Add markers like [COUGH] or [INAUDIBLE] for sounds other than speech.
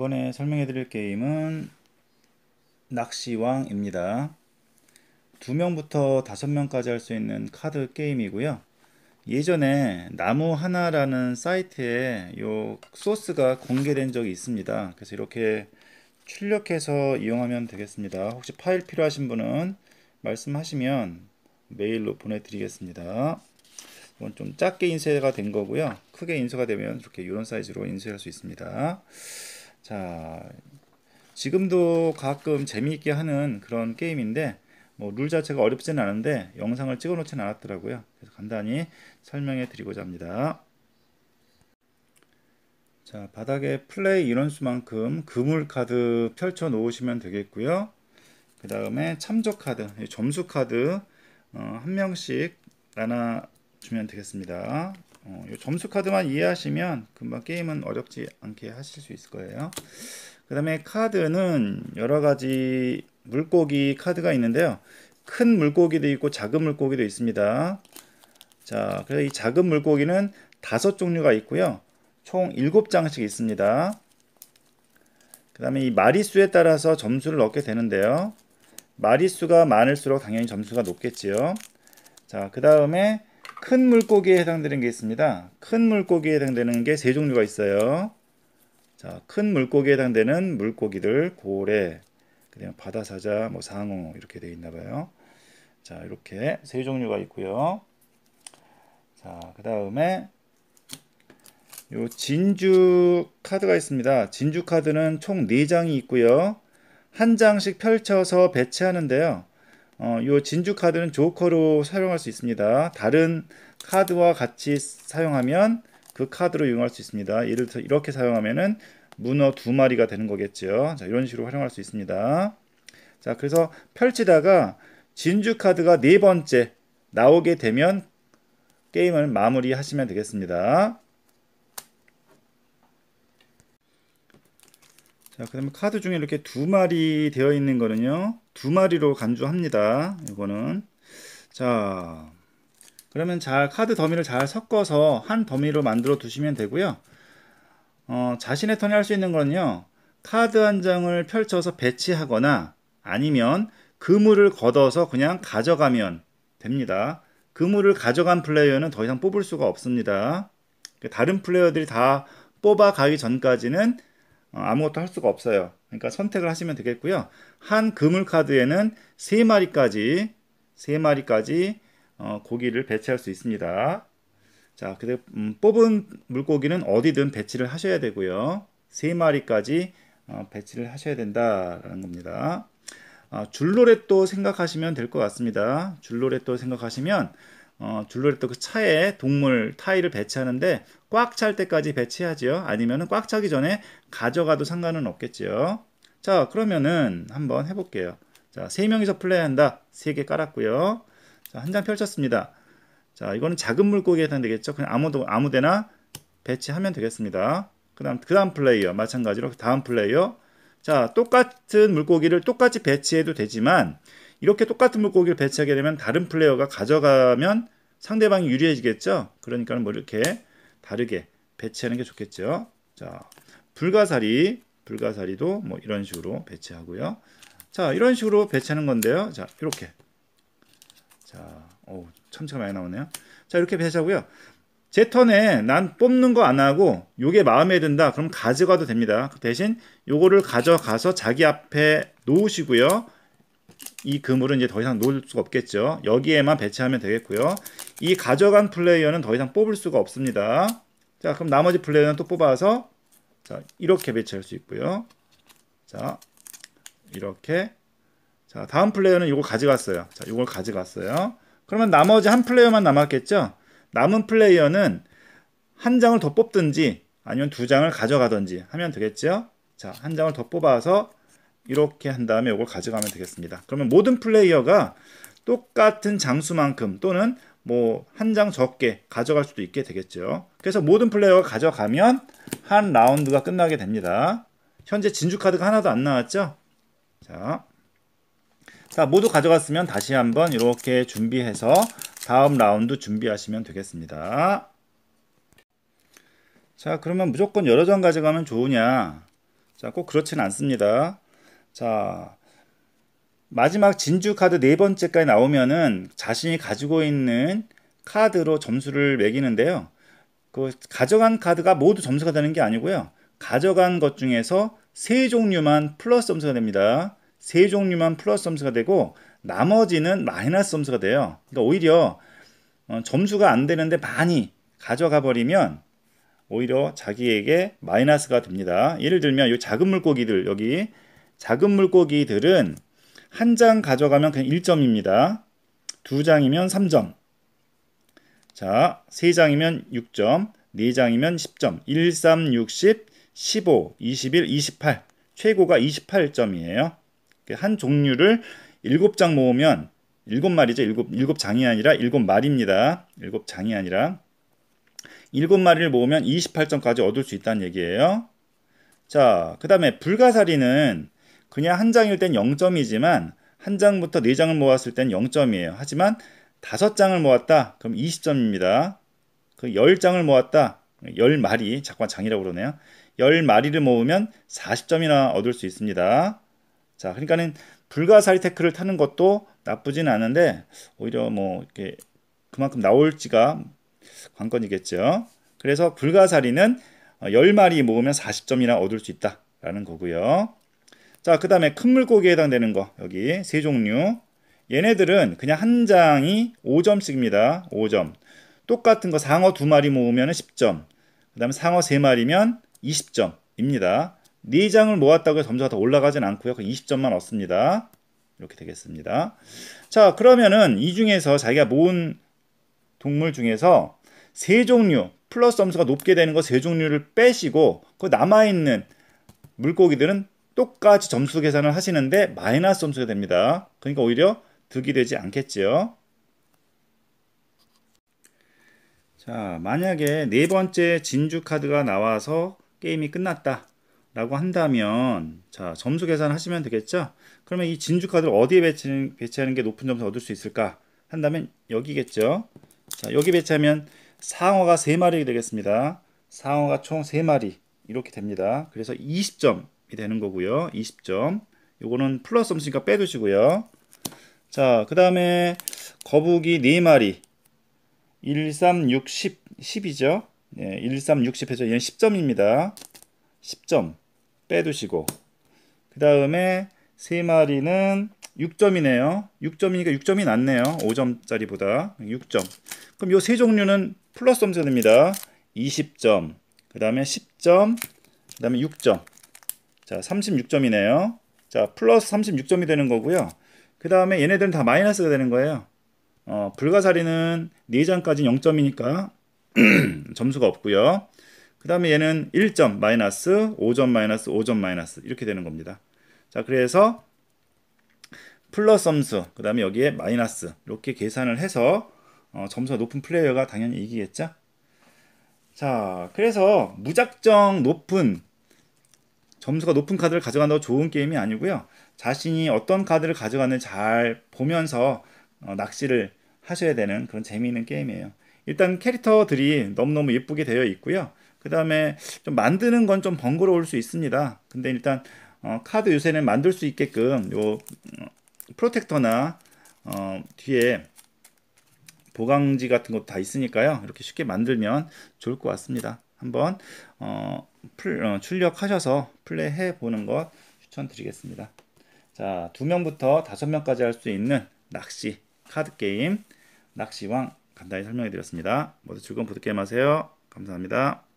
이번에 설명해 드릴 게임은 낚시왕입니다. 2명부터 5명까지 할 수 있는 카드 게임이고요. 예전에 나무 하나라는 사이트에 요 소스가 공개된 적이 있습니다. 그래서 이렇게 출력해서 이용하면 되겠습니다. 혹시 파일 필요하신 분은 말씀하시면 메일로 보내드리겠습니다. 이건 좀 작게 인쇄가 된 거고요. 크게 인쇄가 되면 이렇게 이런 사이즈로 인쇄할 수 있습니다. 자, 지금도 가끔 재미있게 하는 그런 게임인데 뭐 룰 자체가 어렵진 않은데 영상을 찍어 놓진 않았더라고요. 그래서 간단히 설명해 드리고자 합니다. 자, 바닥에 플레이 인원수만큼 그물 카드 펼쳐 놓으시면 되겠고요. 그 다음에 참조 카드, 점수 카드 어, 한 명씩 나눠 주면 되겠습니다. 어, 점수 카드만 이해하시면 금방 게임은 어렵지 않게 하실 수 있을 거예요. 그 다음에 카드는 여러 가지 물고기 카드가 있는데요. 큰 물고기도 있고 작은 물고기도 있습니다. 자, 그래서 이 작은 물고기는 다섯 종류가 있고요. 총 일곱 장씩 있습니다. 그 다음에 이 마리수에 따라서 점수를 얻게 되는데요. 마리수가 많을수록 당연히 점수가 높겠지요. 자, 그 다음에 큰 물고기에 해당되는 게 있습니다. 큰 물고기에 해당되는 게 세 종류가 있어요. 자, 큰 물고기에 해당되는 물고기들 고래, 그다음 바다사자, 뭐 상어 이렇게 돼 있나 봐요. 자, 이렇게 세 종류가 있고요. 자, 그다음에 요 진주 카드가 있습니다. 진주 카드는 총 네장이 있고요. 한 장씩 펼쳐서 배치하는데요. 어, 요 진주 카드는 조커로 사용할 수 있습니다. 다른 카드와 같이 사용하면 그 카드로 이용할 수 있습니다. 예를 들어 이렇게 사용하면은 문어 두 마리가 되는 거겠죠. 자, 이런 식으로 활용할 수 있습니다. 자, 그래서 펼치다가 진주 카드가 네 번째 나오게 되면 게임을 마무리하시면 되겠습니다. 자, 그다음에 카드 중에 이렇게 두 마리 되어 있는 거는요. 두 마리로 간주합니다. 이거는 자 그러면 잘 카드 더미를 잘 섞어서 한 더미로 만들어 두시면 되고요. 어, 자신의 턴에 할 수 있는 건요. 카드 한 장을 펼쳐서 배치하거나 아니면 그물을 걷어서 그냥 가져가면 됩니다. 그물을 가져간 플레이어는 더 이상 뽑을 수가 없습니다. 다른 플레이어들이 다 뽑아가기 전까지는 어, 아무것도 할 수가 없어요. 그러니까 선택을 하시면 되겠고요. 한 그물카드에는 3마리까지 3마리까지 어, 고기를 배치할 수 있습니다. 자, 그래 음, 뽑은 물고기는 어디든 배치를 하셔야 되고요. 3마리까지 어, 배치를 하셔야 된다라는 겁니다. 아, 줄로렛도 생각하시면 될 것 같습니다. 줄로렛도 생각하시면 어, 줄로했또그 차에 동물 타일을 배치하는데 꽉 찰 때까지 배치하지요. 아니면 꽉 차기 전에 가져가도 상관은 없겠지요. 자 그러면은 한번 해볼게요. 자세명이서 플레이한다. 세 개 깔았고요. 자한 장 펼쳤습니다. 자 이거는 작은 물고기에 해당되겠죠. 그냥 아무도 아무데나 배치하면 되겠습니다. 그 다음 그 다음 플레이어 마찬가지로 그 다음 플레이어 자 똑같은 물고기를 똑같이 배치해도 되지만 이렇게 똑같은 물고기를 배치하게 되면 다른 플레이어가 가져가면 상대방이 유리해지겠죠. 그러니까 뭐 이렇게 다르게 배치하는 게 좋겠죠. 자, 불가사리, 불가사리도 뭐 이런 식으로 배치하고요. 자, 이런 식으로 배치하는 건데요. 자, 이렇게. 자, 오, 천치가 많이 나오네요. 자, 이렇게 배치하고요. 제 턴에 난 뽑는 거 안 하고 요게 마음에 든다. 그럼 가져가도 됩니다. 그 대신 요거를 가져가서 자기 앞에 놓으시고요. 이 그물은 이제 더 이상 놓을 수가 없겠죠. 여기에만 배치하면 되겠고요. 이 가져간 플레이어는 더 이상 뽑을 수가 없습니다. 자, 그럼 나머지 플레이어는 또 뽑아서 자, 이렇게 배치할 수 있고요. 자, 이렇게 자, 다음 플레이어는 이걸 가져갔어요. 자, 이걸 가져갔어요. 그러면 나머지 한 플레이어만 남았겠죠? 남은 플레이어는 한 장을 더 뽑든지 아니면 두 장을 가져가든지 하면 되겠죠? 자, 한 장을 더 뽑아서 이렇게 한 다음에 이걸 가져가면 되겠습니다. 그러면 모든 플레이어가 똑같은 장수만큼 또는 뭐 한 장 적게 가져갈 수도 있게 되겠죠. 그래서 모든 플레이어가 가져가면 한 라운드가 끝나게 됩니다. 현재 진주 카드가 하나도 안 나왔죠? 자, 자 모두 가져갔으면 다시 한번 이렇게 준비해서 다음 라운드 준비하시면 되겠습니다. 자 그러면 무조건 여러 장 가져가면 좋으냐 자꼭 그렇진 않습니다 자, 마지막 진주 카드 네 번째까지 나오면은 자신이 가지고 있는 카드로 점수를 매기는데요. 그 가져간 카드가 모두 점수가 되는 게 아니고요. 가져간 것 중에서 세 종류만 플러스 점수가 됩니다. 세 종류만 플러스 점수가 되고 나머지는 마이너스 점수가 돼요. 그러니까 오히려 어, 점수가 안 되는데 많이 가져가 버리면 오히려 자기에게 마이너스가 됩니다. 예를 들면 이 작은 물고기들 여기 작은 물고기들은 한 장 가져가면 그냥 1점입니다. 두 장이면 3점. 자, 세 장이면 6점, 네 장이면 10점. 1, 3, 6, 10, 15, 21, 28. 최고가 28점이에요. 그 한 종류를 7장 모으면 7마리죠. 7, 7장이 아니라 7마리입니다. 7장이 아니라 7마리를 모으면 28점까지 얻을 수 있다는 얘기예요. 자, 그 다음에 불가사리는 그냥 한 장일 땐 0점이지만 한 장부터 네 장을 모았을 땐 0점이에요. 하지만 다섯 장을 모았다. 그럼 20점입니다. 그 10장을 모았다. 10마리, 잠깐 장이라고 그러네요. 10마리를 모으면 40점이나 얻을 수 있습니다. 자, 그러니까는 불가사리 테크를 타는 것도 나쁘진 않은데 오히려 뭐 이렇게 그만큼 나올지가 관건이겠죠. 그래서 불가사리는 10마리 어, 모으면 40점이나 얻을 수 있다라는 거고요. 자, 그 다음에 큰 물고기에 해당되는 거 여기 세 종류 얘네들은 그냥 한 장이 5점씩입니다. 5점 똑같은 거 상어 두 마리 모으면 10점 그 다음에 상어 세 마리면 20점입니다. 네 장을 모았다고 점수가 더 올라가진 않고요. 그 20점만 얻습니다. 이렇게 되겠습니다. 자 그러면은 이 중에서 자기가 모은 동물 중에서 세 종류 플러스 점수가 높게 되는 거 세 종류를 빼시고 그 남아있는 물고기들은 똑같이 점수 계산을 하시는데 마이너스 점수가 됩니다. 그러니까 오히려 득이 되지 않겠지요. 자, 만약에 네 번째 진주 카드가 나와서 게임이 끝났다. 라고 한다면 자 점수 계산을 하시면 되겠죠 그러면 이 진주 카드를 어디에 배치, 배치하는 게 높은 점수 얻을 수 있을까 한다면 여기겠죠 자 여기 배치하면 상어가 3마리 되겠습니다 상어가 총 3마리 이렇게 됩니다 그래서 20점 이 되는 거고요. 20점. 요거는 플러스 음수니까 빼두시고요. 자, 그 다음에 거북이 4마리. 1, 3, 6, 10. 10이죠. 네, 1, 3, 6, 10 해서 얘는 10점입니다. 10점 빼두시고. 그 다음에 3마리는 6점이네요. 6점이니까 6점이 낫네요. 5점짜리보다 6점. 그럼 요 세 종류는 플러스 점수됩니다. 20점, 그 다음에 10점, 그 다음에 6점. 자, 36점이네요. 자, 플러스 36점이 되는 거고요. 그 다음에 얘네들은 다 마이너스가 되는 거예요. 어, 불가사리는 4장까지 0점이니까 [CLEARS THROAT] 점수가 없고요. 그 다음에 얘는 1점 마이너스, 5점 마이너스, 5점 마이너스 이렇게 되는 겁니다. 자, 그래서 플러스 점수, 그 다음에 여기에 마이너스 이렇게 계산을 해서 어, 점수가 높은 플레이어가 당연히 이기겠죠? 자, 그래서 무작정 높은 점수가 높은 카드를 가져간다고 좋은 게임이 아니고요. 자신이 어떤 카드를 가져가는지 잘 보면서 어, 낚시를 하셔야 되는 그런 재미있는 게임이에요. 일단 캐릭터들이 너무너무 예쁘게 되어 있고요. 그 다음에 좀 만드는 건 좀 번거로울 수 있습니다. 근데 일단 어, 카드 요새는 만들 수 있게끔 요 어, 프로텍터나 어, 뒤에 보강지 같은 것도 다 있으니까요. 이렇게 쉽게 만들면 좋을 것 같습니다. 한번 어, 어, 출력하셔서 플레이해 보는 것 추천드리겠습니다. 자, 2명부터 5명까지 할 수 있는 낚시 카드 게임 낚시왕 간단히 설명해 드렸습니다. 모두 즐거운 보드게임 하세요. 감사합니다.